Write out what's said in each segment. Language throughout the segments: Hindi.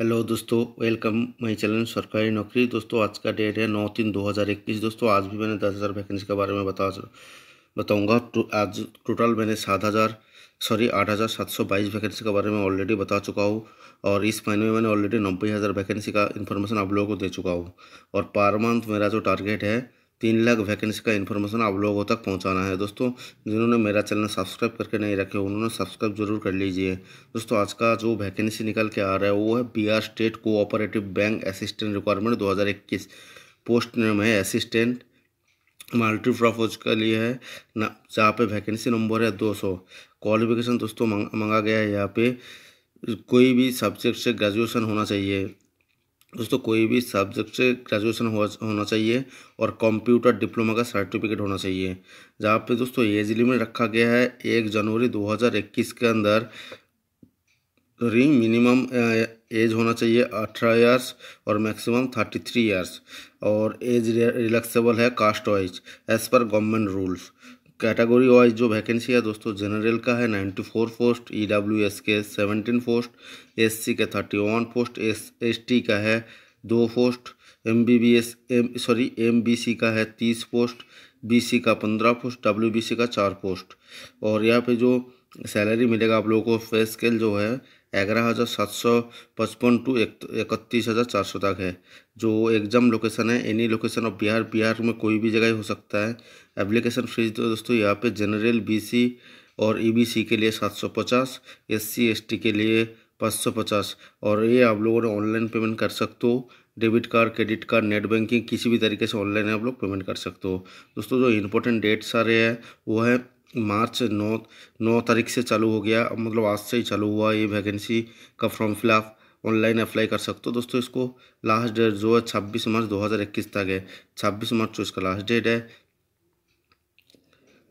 हेलो दोस्तों वेलकम माय चैनल सरकारी नौकरी दोस्तों आज का डेट है नौ तीन दो हज़ार इक्कीस दोस्तों आज भी मैंने दस हज़ार वैकेंसी के बारे में बता बताऊंगा तो आज टोटल मैंने सात हज़ार सॉरी आठ हज़ार सात सौ बाईस वैकेंसी के बारे में ऑलरेडी बता चुका हूँ और इस महीने में मैंने ऑलरेडी नब्बे हज़ार वैकेंसी का इन्फॉर्मेशन आप लोगों को दे चुका हूँ और पर मंथ मेरा जो टारगेट है तीन लाख वैकेंसी का इन्फॉर्मेशन आप लोगों तक पहुंचाना है दोस्तों जिन्होंने मेरा चैनल सब्सक्राइब करके नहीं रखे उन्होंने सब्सक्राइब जरूर कर लीजिए दोस्तों आज का जो वैकेंसी निकल के आ रहा है वो है Bihar state cooperative bank assistant requirement 2021 post name है असिस्टेंट मल्टी प्रोफोज के लिए है ना जहाँ पर वैकेंसी नंबर है दो क्वालिफिकेशन दोस्तों मंग, गया है यहाँ पे कोई भी सब्जेक्ट से ग्रेजुएसन होना चाहिए दोस्तों कोई भी सब्जेक्ट से ग्रेजुएशन होना चाहिए और कंप्यूटर डिप्लोमा का सर्टिफिकेट होना चाहिए जहाँ पे दोस्तों एज लिमिट e रखा गया है एक जनवरी 2021 के अंदर रिंग मिनिमम एज होना चाहिए अठारह ईयर्स और मैक्सिमम थर्टी थ्री ईयर्स और एज रिलैक्सेबल है कास्ट वाइज एज पर गवर्नमेंट रूल्स कैटेगरी वाइज जो वैकेंसी है दोस्तों जनरल का है ninety four post E W S के सेवनटीन पोस्ट एस सी का thirty one post S S T का है दो post M B B S M sorry M B C का है तीस पोस्ट बी सी का पंद्रह पोस्ट डब्ल्यू बी सी का चार पोस्ट और यहाँ पे जो सैलरी मिलेगा आप लोगों को पे स्केल जो है ग्यारह हज़ार सात सौ पचपन टू इकतीस हज़ार चार सौ तक है जो एग्ज़ाम लोकेशन है any location of Bihar Bihar में कोई भी जगह हो सकता है एप्लीकेशन फीस तो दोस्तों यहाँ पे general B C EBC e के लिए सात सौ पचास एस टी के लिए पाँच सौ पचास और ये आप लोगों ने ऑनलाइन पेमेंट कर सकते हो debit card credit card net banking किसी भी तरीके से ऑनलाइन आप लोग पेमेंट कर सकते हो दोस्तों जो इम्पोर्टेंट आ रहे हैं वो है मार्च नौ नौ तारीख से चालू हो गया मतलब आज से ही चालू हुआ ये वैकेंसी का फॉर्म फिलअप ऑनलाइन अप्लाई कर सकते हो दोस्तों इसको लास्ट डेट जो है छब्बीस मार्च 2021 तक है छब्बीस मार्च तो इसका लास्ट डेट है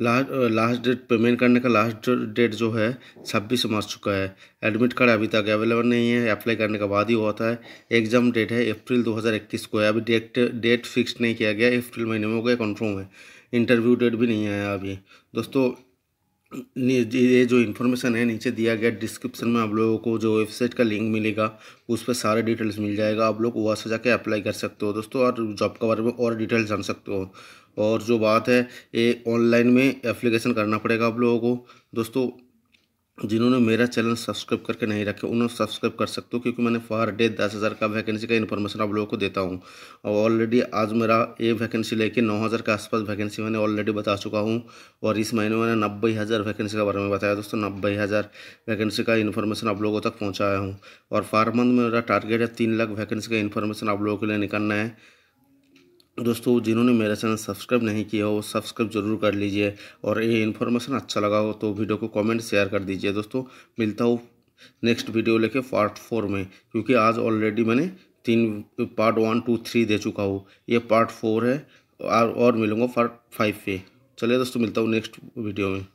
लास्ट लास्ट डेट पेमेंट करने का लास्ट डेट जो है छब्बीस मार्च चुका है एडमिट कार्ड अभी तक अवेलेबल नहीं है अप्लाई करने के बाद ही हुआ था एग्ज़ाम डेट है अप्रैल 2021 को है अभी डेट डेट फिक्स नहीं किया गया अप्रैल महीने में हो गया कन्फर्म है इंटरव्यू डेट भी नहीं आया अभी दोस्तों ये जो इन्फॉर्मेशन है नीचे दिया गया डिस्क्रिप्शन में आप लोगों को जो वेबसाइट का लिंक मिलेगा उस पर सारे डिटेल्स मिल जाएगा आप लोग वहाँ से जाके अप्लाई कर सकते हो दोस्तों और जॉब के बारे में और डिटेल्स जान सकते हो और जो बात है ये ऑनलाइन में एप्लीकेशन करना पड़ेगा आप लोगों को दोस्तों जिन्होंने मेरा चैनल सब्सक्राइब करके नहीं रखे उन्होंने सब्सक्राइब कर सकते हो क्योंकि मैंने फॉर डे दस हज़ार का वैकेंसी का इन्फॉर्मेशन आप लोगों को देता हूँ और ऑलरेडी आज मेरा ये वैकेंसी लेके नौ हज़ार के आसपास वैकेंसी मैंने ऑलरेडी बता चुका हूँ और इस महीने मैंने नब्बे हज़ार वैकेंसी के बारे में बताया दोस्तों नब्बे हज़ार वैकेंसी का इन्फॉर्मेशन आप लोगों तक पहुँचाया हूँ और फार मंथ मेरा टारगेट है तीन लाख वैकेंसी का इन्फॉर्मेशन आप लोगों के लिए निकालना है तो दोस्तों जिन्होंने मेरा चैनल सब्सक्राइब नहीं किया हो सब्सक्राइब जरूर कर लीजिए और ये इन्फॉर्मेशन अच्छा लगा हो तो वीडियो को कमेंट शेयर कर दीजिए दोस्तों मिलता हूँ नेक्स्ट वीडियो लेके पार्ट फोर में क्योंकि आज ऑलरेडी मैंने तीन पार्ट वन टू थ्री दे चुका हूँ ये पार्ट फोर है और, और मिलूँगा पार्ट फाइव पे चलिए दोस्तों मिलता हूँ नेक्स्ट वीडियो में